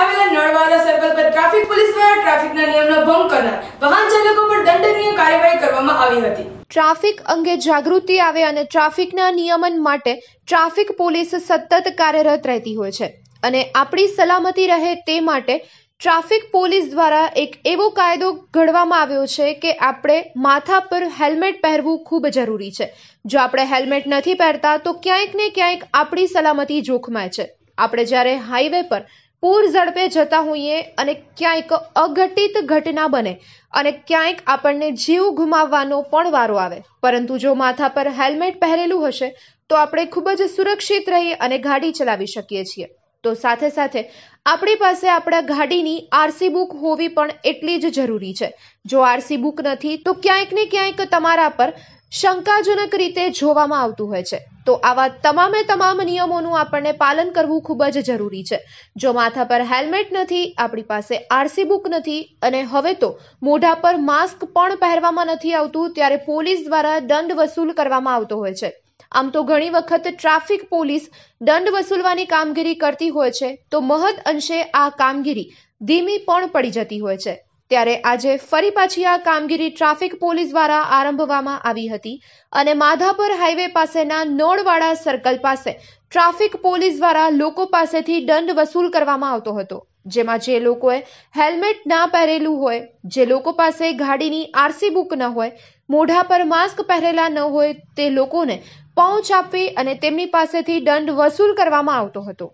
આવેલા નળવાલા સર્કલ પર traffic police દ્વારા ટ્રાફિકના નિયમનો ભંગ કરનાર વાહન ચાલકો પર દંડનીય કાર્યવાહી કરવામાં આવી હતી ટ્રાફિક અંગે જાગૃતિ આવે અને ટ્રાફિકના નિયમન માટે ટ્રાફિક પોલીસ સતત કાર્યરત રહેતી હોય છે અને આપણી સલામતી રહે તે માટે ટ્રાફિક પોલીસ દ્વારા એક એવો કાયદો ઘડવામાં આવ્યો છે કે આપણે માથા પર હેલ્મેટ પહેરવું ખૂબ જરૂરી છે જો આપણે હેલ્મેટ નથી પહેરતા તો ક્યાંક ને ક્યાંક આપણી સલામતી જોખમાય છે આપણે જ્યારે હાઈવે પર પૂર ઝડપે જતા હોઈએ અને ક્યાંક અઘટિત ઘટના બને અને ક્યાંક આપણને જીવ ગુમાવવાનો પણ વારો આવે પરંતુ જો માથા પર હેલ્મેટ પહેરેલું હશે તો આપણે ખૂબ જ સુરક્ષિત રહી અને ગાડી ચલાવી શકીએ છીએ તો સાથે સાથે આપણી પાસે આપણા ગાડીની આરસી બુક હોવી પણ એટલી જ જરૂરી છે જો આરસી બુક નથી તો ક્યાંક ને ક્યાંક તમારા પર શંકાજનક રીતે જોવામાં આવતું હોય છે તો આવા તમામે તમામ નિયમોનું આપણને પાલન કરવું ખૂબ જ જરૂરી છે જો માથા પર હેલ્મેટ નથી આપણી પાસે આરસી બુક નથી અને હવે તો મોઢા પર માસ્ક પણ પહેરવામાં નથી આવતું ત્યારે પોલીસ દ્વારા દંડ વસૂલ કરવામાં આવતો હોય છે આમ તો ઘણી વખત ટ્રાફિક પોલીસ દંડ વસૂલવાની કામગીરી કરતી હોય છે તો મહદ અંશે આ કામગીરી ધીમી પણ પડી જતી હોય છે ત્યારે આજે ફરી પાછી આ કામગીરી ટ્રાફિક પોલીસ દ્વારા આરંભવામાં આવી હતી અને માધાપર હાઈવે પાસેના નોળવાડા સર્કલ પાસે ટ્રાફિક પોલીસ દ્વારા લોકો પાસેથી દંડ વસૂલ કરવામાં આવતો હતો જેમાં જે લોકોએ હેલ્મેટ ના પહેરેલું હોય જે લોકો પાસે ગાડીની આરસી બુક ન હોય મોઢા પર માસ્ક પહેરેલા ન હોય તે લોકોને પહોંચ આપવી અને તેમની પાસેથી દંડ વસૂલ કરવામાં આવતો હતો